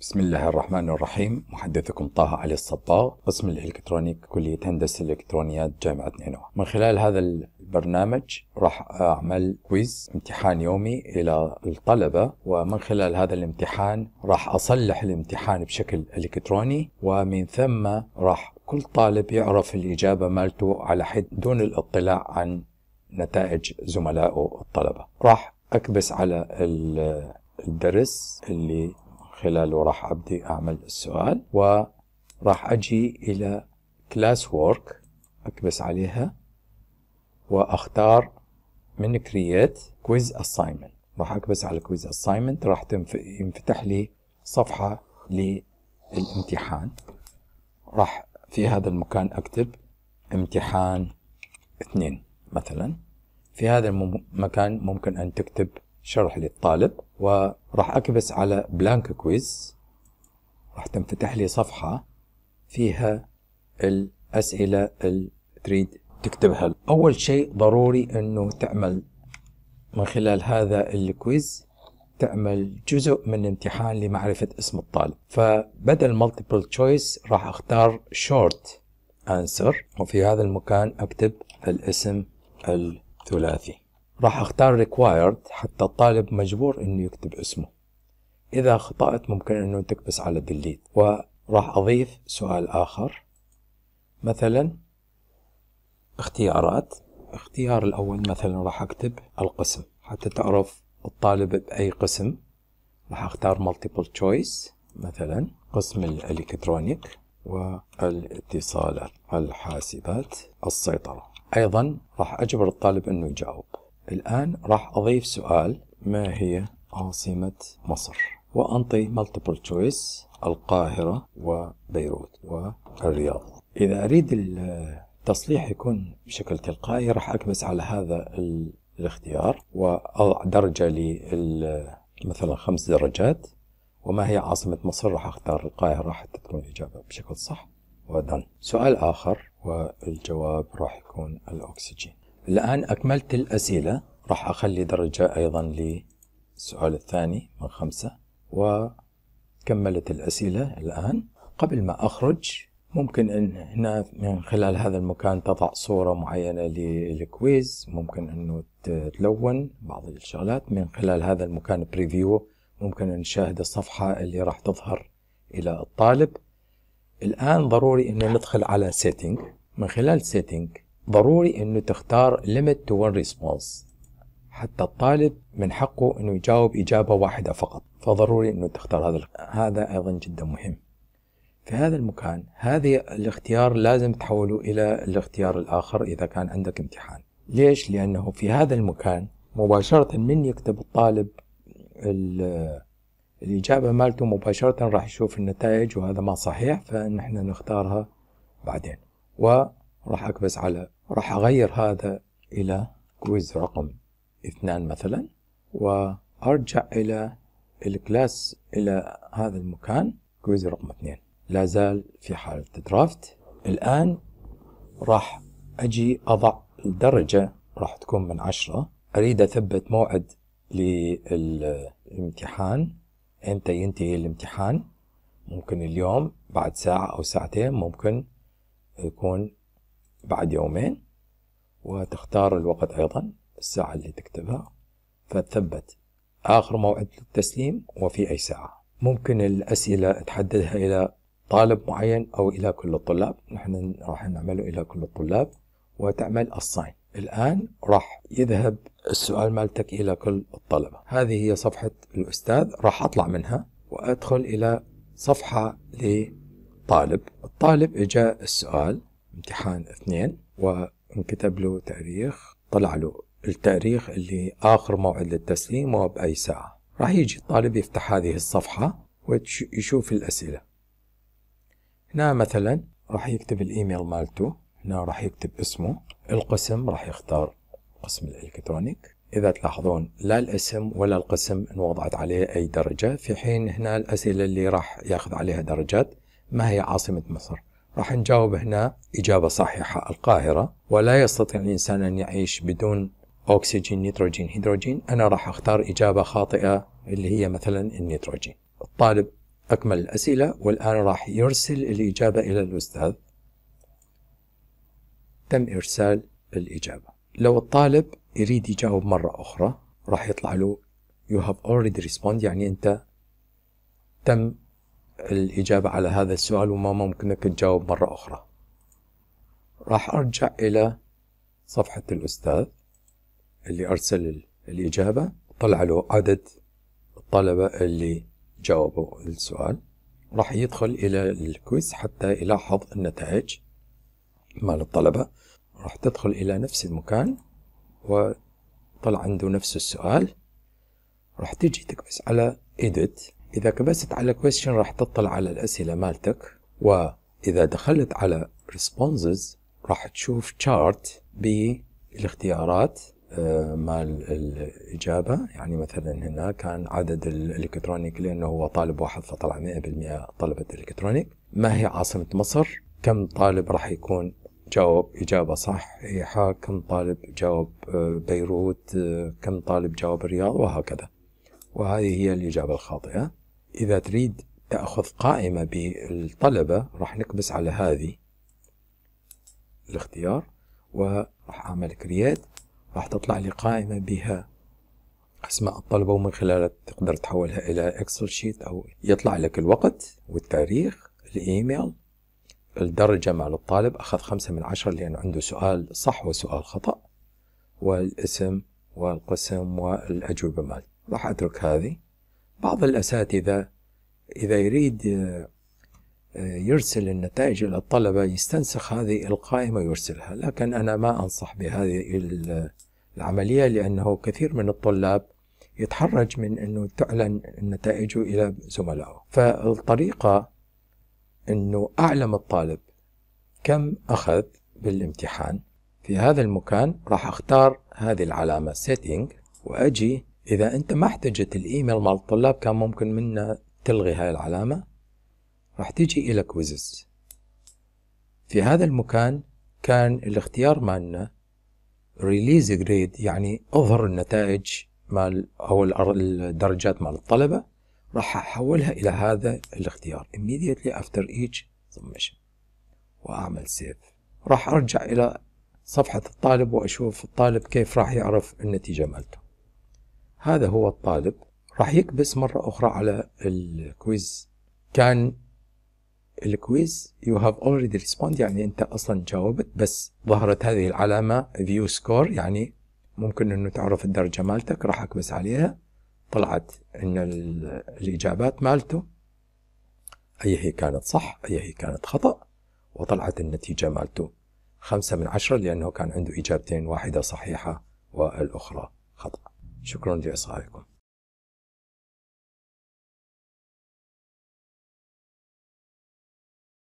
بسم الله الرحمن الرحيم محدثكم طه علي الصباغ قسم الإلكترونيك كلية هندسة الإلكترونيات جامعة نينوى من خلال هذا البرنامج راح أعمل كويز امتحان يومي إلى الطلبة ومن خلال هذا الامتحان راح أصلح الامتحان بشكل إلكتروني ومن ثم راح كل طالب يعرف الإجابة مالته على حد دون الاطلاع عن نتائج زملائه الطلبة راح أكبس على الدرس اللي خلاله راح أبدي أعمل السؤال وراح أجي إلى كلاس وورك أكبس عليها وأختار من كرييت كويز اساينمنت راح أكبس على كويز اساينمنت راح ينفتح لي صفحة للامتحان راح في هذا المكان أكتب امتحان اثنين مثلا في هذا المكان ممكن أن تكتب شرح للطالب وراح أكبس على بلانك كويز راح تنفتح لي صفحة فيها الأسئلة اللي تريد تكتبها أول شيء ضروري أنه تعمل من خلال هذا الكويز تعمل جزء من امتحان لمعرفة اسم الطالب فبدل multiple choice راح اختار short answer وفي هذا المكان اكتب الاسم الثلاثي راح اختار required حتى الطالب مجبور انه يكتب اسمه اذا خطأت ممكن انه تكبس على delete وراح اضيف سؤال اخر مثلا اختيارات اختيار الاول مثلا راح اكتب القسم حتى تعرف الطالب باي قسم راح اختار multiple choice مثلا قسم الالكترونيك والاتصالات الحاسبات السيطرة أيضا راح أجبر الطالب أنه يجاوب الآن راح أضيف سؤال ما هي عاصمة مصر وأنطي multiple choice القاهرة وبيروت والرياض إذا أريد التصليح يكون بشكل تلقائي راح أكبس على هذا الاختيار وأضع درجة مثلا خمس درجات وما هي عاصمة مصر راح أختار القاهرة حتى تكون الإجابة بشكل صح ودن سؤال آخر والجواب راح يكون الأكسجين الآن أكملت الأسئلة راح أخلي درجة أيضا للسؤال الثاني من خمسة وكملت الأسئلة الآن قبل ما أخرج ممكن أن هنا من خلال هذا المكان تضع صورة معينة للكويز ممكن أنه تلون بعض الشغلات من خلال هذا المكان بريفيو ممكن أن نشاهد الصفحة اللي راح تظهر إلى الطالب الآن ضروري أنه ندخل على سيتنج من خلال سيتنج ضروري انه تختار limit to one response حتى الطالب من حقه انه يجاوب اجابه واحده فقط فضروري انه تختار هذا هذا ايضا جدا مهم في هذا المكان هذه الاختيار لازم تحوله الى الاختيار الاخر اذا كان عندك امتحان ليش لانه في هذا المكان مباشره من يكتب الطالب الاجابه مالته مباشره راح يشوف النتائج وهذا ما صحيح فنحن نختارها بعدين وراح اكبس على راح أغير هذا إلى كويز رقم اثنان مثلا وأرجع إلى الكلاس إلى هذا المكان كويز رقم اثنين لا زال في حالة درافت الآن راح أجي أضع الدرجة راح تكون من عشرة أريد أثبت موعد للامتحان إمتى ينتهي الامتحان ممكن اليوم بعد ساعة أو ساعتين ممكن يكون بعد يومين وتختار الوقت أيضا الساعة اللي تكتبها فتثبت آخر موعد للتسليم وفي أي ساعة ممكن الأسئلة تحددها إلى طالب معين أو إلى كل الطلاب نحن راح نعمله إلى كل الطلاب وتعمل الصين الآن راح يذهب السؤال مالتك إلى كل الطلبة هذه هي صفحة الأستاذ راح أطلع منها وأدخل إلى صفحة لطالب الطالب إجاء السؤال امتحان اثنين وانكتب له تاريخ طلع له التاريخ اللي آخر موعد للتسليم هو بأي ساعة راح يجي الطالب يفتح هذه الصفحة ويشوف الأسئلة هنا مثلا راح يكتب الإيميل مالته هنا راح يكتب اسمه القسم راح يختار قسم الإلكترونيك إذا تلاحظون لا الاسم ولا القسم انوضعت عليه أي درجة في حين هنا الأسئلة اللي راح ياخذ عليها درجات ما هي عاصمة مصر راح نجاوب هنا إجابة صحيحة القاهرة ولا يستطيع الإنسان أن يعيش بدون أكسجين نيتروجين هيدروجين أنا راح أختار إجابة خاطئة اللي هي مثلا النيتروجين الطالب أكمل الأسئلة والآن راح يرسل الإجابة إلى الأستاذ تم إرسال الإجابة لو الطالب يريد يجاوب مرة أخرى راح يطلع له you have already responded يعني أنت تم الإجابة على هذا السؤال وما ممكنك تجاوب مرة أخرى راح أرجع إلى صفحة الأستاذ اللي أرسل الإجابة طلع له عدد الطلبة اللي جاوبوا السؤال راح يدخل إلى الكويس حتى يلاحظ النتائج مال الطلبة راح تدخل إلى نفس المكان وطلع عنده نفس السؤال راح تيجي تكبس على edit إذا كبست على question راح تطلع على الأسئلة مالتك وإذا دخلت على responses راح تشوف chart بالاختيارات آه، مال الإجابة يعني مثلا هنا كان عدد الإلكترونيك لأنه هو طالب واحد فطلع 100% طلبة إلكترونيك ما هي عاصمة مصر كم طالب راح يكون جاوب إجابة صحيحة كم طالب جاوب آه، بيروت آه، كم طالب جاوب الرياض وهكذا وهذه هي الإجابة الخاطئة إذا تريد تأخذ قائمة بالطلبة راح نكبس على هذه الاختيار وراح أعمل كرييت راح تطلع لي قائمة بها أسماء الطلبة ومن خلالها تقدر تحولها إلى إكسل شيت أو يطلع لك الوقت والتاريخ الإيميل الدرجة مع الطالب أخذ خمسة من عشرة لأن عنده سؤال صح وسؤال خطأ والاسم والقسم والأجوبة مالته راح أترك هذه بعض الأساتذة إذا يريد آه، آه، يرسل النتائج إلى الطلبة يستنسخ هذه القائمة ويرسلها لكن أنا ما أنصح بهذه العملية لأنه كثير من الطلاب يتحرج من أنه تعلن نتائجه إلى زملائه فالطريقة أنه أعلم الطالب كم أخذ بالامتحان في هذا المكان راح أختار هذه العلامة setting وأجي إذا أنت ما احتجت الإيميل مال الطلاب كان ممكن منا تلغي هاي العلامة راح تيجي إلى كويزز في هذا المكان كان الاختيار مالنا ريليز جريد يعني اظهر النتائج مال او الدرجات مال الطلبه راح احولها الى هذا الاختيار immediately after each submission واعمل سيف راح ارجع الى صفحه الطالب واشوف الطالب كيف راح يعرف النتيجه مالته هذا هو الطالب راح يكبس مرة أخرى على الكويز كان الكويز يو هاف اوريدي ريسبوند يعني أنت أصلا جاوبت بس ظهرت هذه العلامة فيو سكور يعني ممكن أنه تعرف الدرجة مالتك راح أكبس عليها طلعت أن الإجابات مالته أي هي كانت صح أي هي كانت خطأ وطلعت النتيجة مالته خمسة من عشرة لأنه كان عنده إجابتين واحدة صحيحة والأخرى خطأ شكرا لإصغائكم